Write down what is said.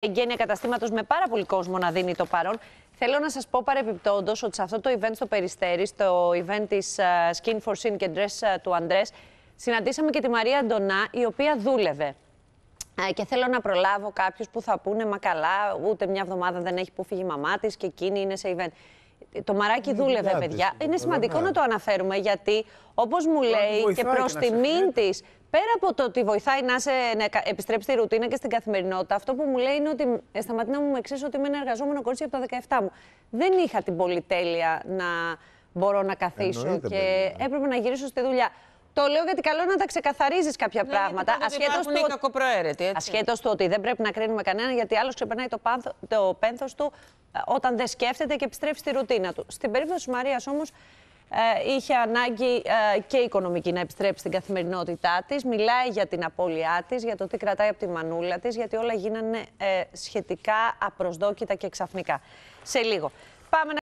εγγένεια καταστήματος με πάρα πολύ κόσμο να δίνει το παρόν. Θέλω να σας πω παρεπιπτόντω ότι σε αυτό το event στο Περιστέρι, στο event της ε, Skin for Sin και Dress ε, του Αντρέ, συναντήσαμε και τη Μαρία Αντωνά, η οποία δούλευε. Ε, και θέλω να προλάβω κάποιους που θα πούνε Μα καλά, ούτε μια εβδομάδα δεν έχει που φύγει η μαμά της και εκείνη είναι σε event το μαράκι δούλευε, παιδιά. Είναι σημαντικό να το αναφέρουμε γιατί, όπως μου λέει και προ τιμήν τη, πέρα από το ότι βοηθάει να, σε, να επιστρέψει στη ρουτίνα και στην καθημερινότητα, αυτό που μου λέει είναι ότι ε, σταματήνα μου με ότι είμαι ένα εργαζόμενο κορίτσι από τα 17 μου. Δεν είχα την πολυτέλεια να μπορώ να καθίσω και έπρεπε να γυρίσω στη δουλειά. Το λέω γιατί καλό να τα ξεκαθαρίζεις κάποια ναι, πράγματα. Ασχέτω του, ότι... ασχέτως του ότι δεν πρέπει να κρίνουμε κανέναν, γιατί άλλος ξεπερνάει το, πάνθο... το πένθος του ε, όταν δεν σκέφτεται και επιστρέφει στη ρουτίνα του. Στην περίπτωση της Μαρίας όμως, ε, είχε ανάγκη ε, και οικονομική να επιστρέψει στην καθημερινότητά της. Μιλάει για την απώλειά της, για το τι κρατάει από τη μανούλα της, γιατί όλα γίνανε ε, σχετικά απροσδόκητα και ξαφνικά. Σε λίγο. Πάμε να...